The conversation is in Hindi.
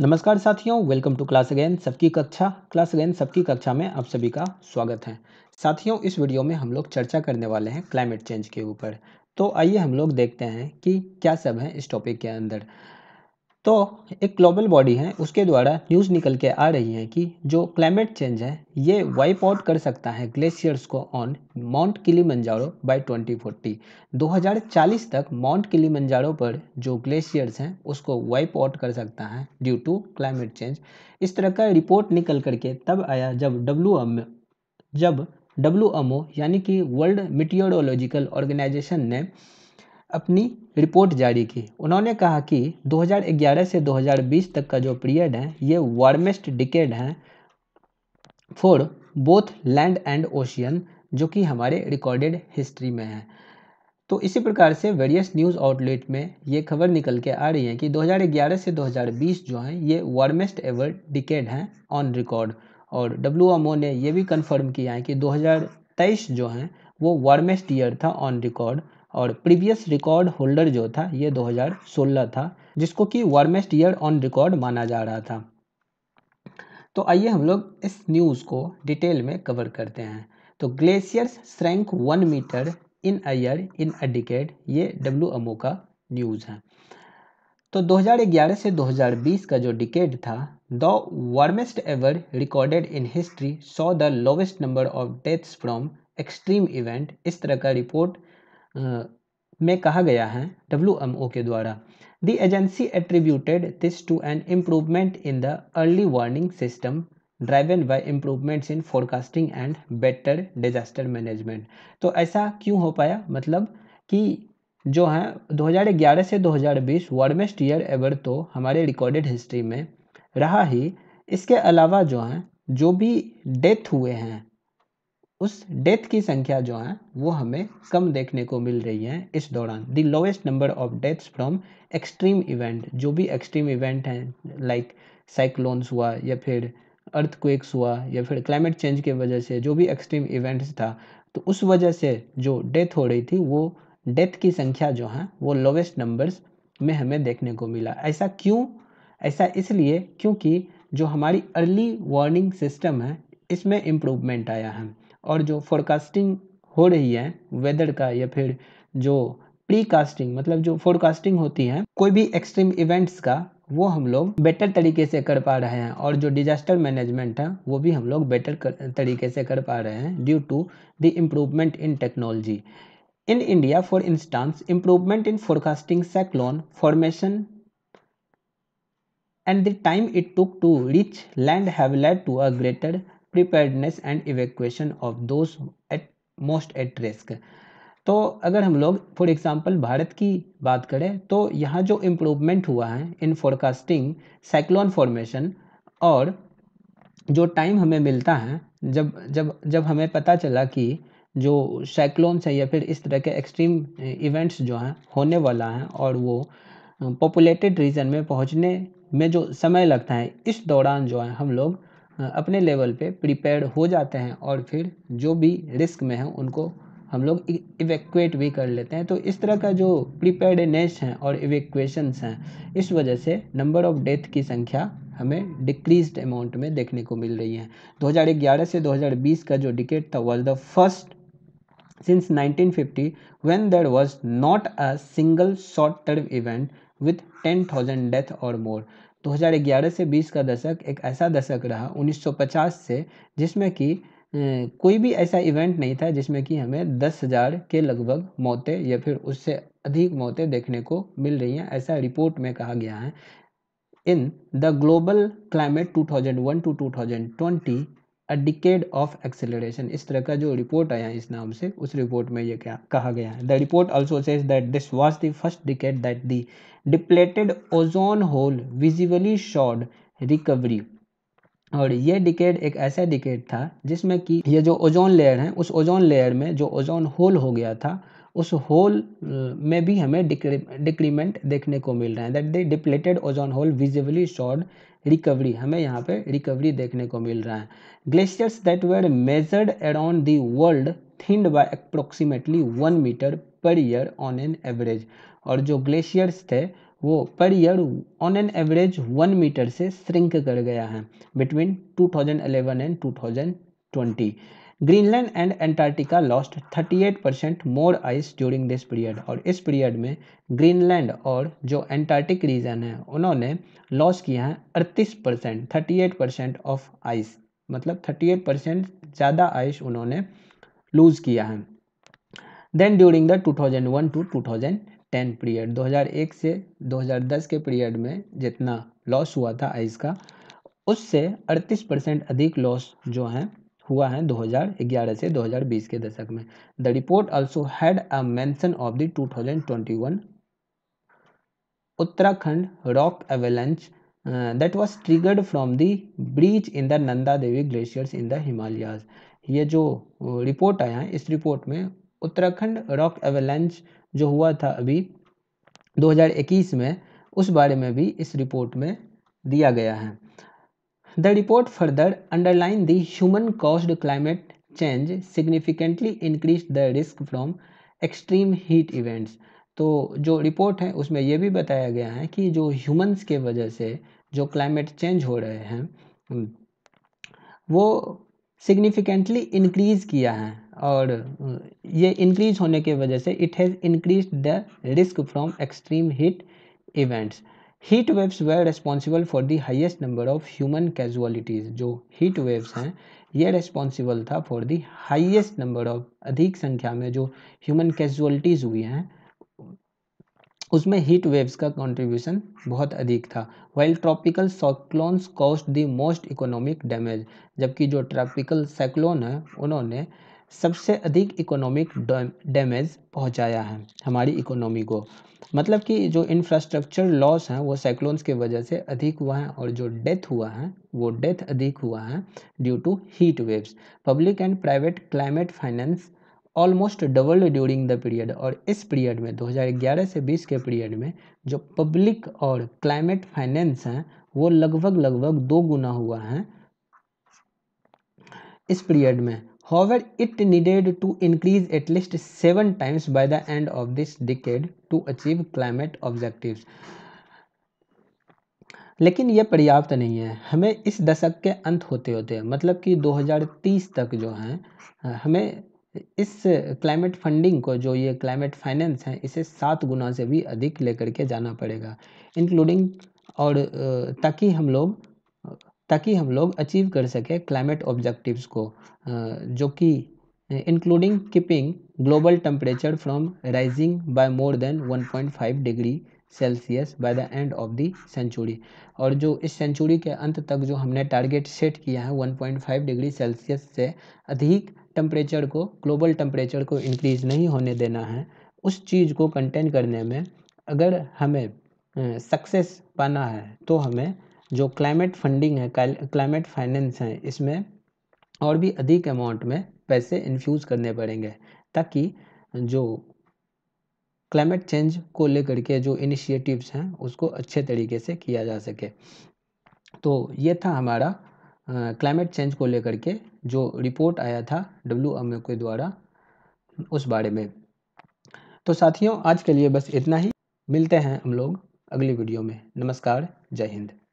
नमस्कार साथियों वेलकम टू क्लास अगेन सबकी कक्षा क्लास अगेन सबकी कक्षा में आप सभी का स्वागत है साथियों इस वीडियो में हम लोग चर्चा करने वाले हैं क्लाइमेट चेंज के ऊपर तो आइए हम लोग देखते हैं कि क्या सब है इस टॉपिक के अंदर तो एक ग्लोबल बॉडी है उसके द्वारा न्यूज़ निकल के आ रही है कि जो क्लाइमेट चेंज है ये वाइप आउट कर सकता है ग्लेशियर्स को on Mount Manjaro by twenty forty तक माउंट मंजारो पर जो ग्लेशियर्स हैं उसको वाइप आउट कर सकता है ड्यू टू क्लाइमेट चेंज इस तरह का रिपोर्ट निकल करके तब आया जब डब्ल्यू जब डब्ल्यू यानी कि वर्ल्ड मिटियोरोलॉजिकल ऑर्गेनाइजेशन ने अपनी रिपोर्ट जारी की उन्होंने कहा कि 2011 से 2020 तक का जो पीरियड है ये वार्मेस्ट डिकेड है for both land and ocean जो कि हमारे रिकॉर्डेड हिस्ट्री में है तो इसी प्रकार से वेरियस न्यूज़ आउटलेट में ये खबर निकल के आ रही है कि 2011 से 2020 जो हैं ये वार्मेस्ट एवर डिकेड हैं ऑन रिकॉर्ड और डब्ल्यू ने यह भी कन्फर्म किया है कि 2023 जो हैं वो वार्मेस्ट ईयर था ऑन रिकॉर्ड और प्रीवियस रिकॉर्ड होल्डर जो था ये 2016 था जिसको कि वार्मेस्ट ईयर ऑन रिकॉर्ड माना जा रहा था तो आइए हम लोग इस न्यूज़ को डिटेल में कवर करते हैं तो glaciers shrank one metre in year in a decade ये डब्ल्यू ओ का न्यूज़ है तो 2011 से 2020 का जो डिकेड था the warmest ever recorded in history saw the lowest number of deaths from extreme event इस तरह का रिपोर्ट में कहा गया है डब्ल्यू के द्वारा the agency attributed this to an improvement in the early warning system driven by improvements in forecasting and better disaster management तो ऐसा क्यों हो पाया मतलब कि जो है 2011 से 2020 वार्मेस्ट ईयर एवर तो हमारे रिकॉर्डेड हिस्ट्री में रहा ही इसके अलावा जो हैं जो भी डेथ हुए हैं उस डेथ की संख्या जो है वो हमें कम देखने को मिल रही है इस दौरान the lowest number of deaths from extreme event जो भी एक्सट्रीम इवेंट हैं लाइक साइक्लोन्स हुआ या फिर अर्थक्वेक्स हुआ या फिर क्लाइमेट चेंज के वजह से जो भी एक्सट्रीम इवेंट्स था तो उस वजह से जो डेथ हो रही थी वो डेथ की संख्या जो है वो लोवेस्ट नंबर्स में हमें देखने को मिला ऐसा क्यों ऐसा इसलिए क्योंकि जो हमारी अर्ली वार्निंग सिस्टम है इसमें इम्प्रूवमेंट आया है और जो फोरकास्टिंग हो रही है वेदर का या फिर जो प्रीकास्टिंग मतलब जो फोरकास्टिंग होती है कोई भी एक्सट्रीम इवेंट्स का वो हम लोग बेटर तरीके से कर पा रहे हैं और जो डिजास्टर मैनेजमेंट है वो भी हम लोग बेटर तरीके से कर पा रहे हैं due to the improvement in technology in India for instance improvement in forecasting cyclone formation and the time it took to reach land have led to a greater preparedness and evacuation of those at most at risk तो अगर हम लोग फॉर एग्ज़ाम्पल भारत की बात करें तो यहाँ जो इम्प्रूवमेंट हुआ है इन फोरकास्टिंग साइक्लोन फॉर्मेशन और जो टाइम हमें मिलता है जब जब जब हमें पता चला कि जो साइक्लोन्स हैं या फिर इस तरह के एक्सट्रीम इवेंट्स eh, जो हैं होने वाला हैं और वो पॉपुलेटेड eh, रीजन में पहुँचने में जो समय लगता है इस दौरान जो है हम लोग अपने लेवल पे प्रिपेयर हो जाते हैं और फिर जो भी रिस्क में हैं उनको हम लोग इवेक्ट e-, भी कर लेते हैं तो इस तरह का जो प्रिपेयर्डनेस हैं और इवेक्वेशंस हैं इस वजह से नंबर ऑफ़ डेथ की संख्या हमें डिक्रीज अमाउंट में देखने को मिल रही है 2011 से 2020 का जो डिकेट था was the first since 1950 when there was not a single short term event with 10,000 death or more 2011 से 20 का दशक एक ऐसा दशक रहा 1950 से जिसमें कि कोई भी ऐसा इवेंट नहीं था जिसमें कि हमें दस हज़ार के लगभग मौतें या फिर उससे अधिक मौतें देखने को मिल रही हैं ऐसा रिपोर्ट में कहा गया है in the global climate 2001 to 2020 a decade of acceleration इस तरह का जो रिपोर्ट आया इस नाम से उस रिपोर्ट में ये क्या कहा गया है the report also says that this was the first decade that the depleted ozone hole visibly showed recovery और ये डिकेड एक ऐसा डिकेड था जिसमें कि ये जो ओजोन लेयर है उस ओजोन लेयर में जो ओजोन होल हो गया था उस होल में भी हमें डिक्रीमेंट देखने को मिल रहा है that the depleted ozone hole visibly showed recovery हमें यहाँ पे रिकवरी देखने को मिल रहा है glaciers that were measured around the world thinned by approximately one metre per year on an average और जो ग्लेशियर्स थे वो per year on an average one metre से श्रिंक कर गया है between 2011 and twenty Greenland and Antarctica lost 38 percent more ice during this period और इस पीरियड में ग्रीनलैंड और जो एंटार्क्टिक रीजन है उन्होंने लॉस किया है अड़तीस percent thirty eight percent of ice मतलब थर्टी एट परसेंट ज़्यादा आइस उन्होंने लूज़ किया है than during the 2001 to 2010 period 2001 से 2010 के पीरियड में जितना लॉस हुआ था आइस का उससे 38 परसेंट अधिक लॉस जो है हुआ है 2011 से 2020 के दशक में the report also had a mention of the 2021 Uttarakhand rock avalanche that was triggered from the breach in the Nanda Devi glaciers in the Himalayas ये जो रिपोर्ट आया है इस रिपोर्ट में उत्तराखंड रॉक एवेलेंच जो हुआ था अभी 2021 में उस बारे में भी इस रिपोर्ट में दिया गया है The report further underlined the human caused climate change significantly increased the risk from extreme heat events. तो जो रिपोर्ट है उसमें यह भी बताया गया है कि जो ह्यूमंस के वजह से जो क्लाइमेट चेंज हो रहे हैं वो सिग्निफिकेंटली इंक्रीज़ किया है और ये इंक्रीज होने की वजह से it has increase the risk from extreme heat events heat waves were responsible for the highest number of human casualties जो हीट वेव्स हैं ये रेस्पॉन्सिबल था for the highest number of अधिक संख्या में जो ह्यूमन कैजुअलिटीज़ हुई हैं उसमें हीट वेव्स का कंट्रीब्यूशन बहुत अधिक था well tropical cyclones cost the most economic damage जबकि जो ट्रॉपिकल साइक्लोन है उन्होंने सबसे अधिक इकोनॉमिक डैमेज पहुंचाया है हमारी इकोनॉमी को मतलब कि जो इंफ्रास्ट्रक्चर लॉस हैं वो साइक्लोन्स की वजह से अधिक हुआ है और जो डेथ हुआ है वो डेथ अधिक हुआ है due to heat waves public and private climate finance almost doubled during the period और इस पीरियड में 2011 से 20 के पीरियड में जो पब्लिक और क्लाइमेट फाइनेंस हैं वो लगभग लगभग दो गुना हुआ है इस पीरियड में However, it needed to increase at least seven times by the end of this decade to achieve climate objectives. लेकिन ये पर्याप्त नहीं है हमें इस दशक के अंत होते होते मतलब कि 2030 तक जो है हमें इस क्लाइमेट फंडिंग को जो ये क्लाइमेट फाइनेंस है इसे सात गुना से भी अधिक लेकर के जाना पड़ेगा इंक्लूडिंग और ताकि हम लोग ताकि हम लोग अचीव कर सकें क्लाइमेट ऑब्जेक्टिव्स को जो कि including keeping global temperature from rising by more than 1.5 degree Celsius by the end of the century और जो इस सेंचुरी के अंत तक जो हमने टारगेट सेट किया है 1.5 डिग्री सेल्सियस से अधिक टेम्परेचर को ग्लोबल टेम्परेचर को इंक्रीज नहीं होने देना है उस चीज़ को कंटेन करने में अगर हमें सक्सेस पाना है तो हमें जो क्लाइमेट फंडिंग है क्लाइमेट फाइनेंस है इसमें और भी अधिक अमाउंट में पैसे इन्फ्यूज़ करने पड़ेंगे ताकि जो क्लाइमेट चेंज को लेकर के जो इनिशिएटिव्स हैं उसको अच्छे तरीके से किया जा सके तो ये था हमारा क्लाइमेट चेंज को लेकर के जो रिपोर्ट आया था डब्ल्यू एम के द्वारा उस बारे में तो साथियों आज के लिए बस इतना ही मिलते हैं हम लोग अगली वीडियो में नमस्कार जय हिंद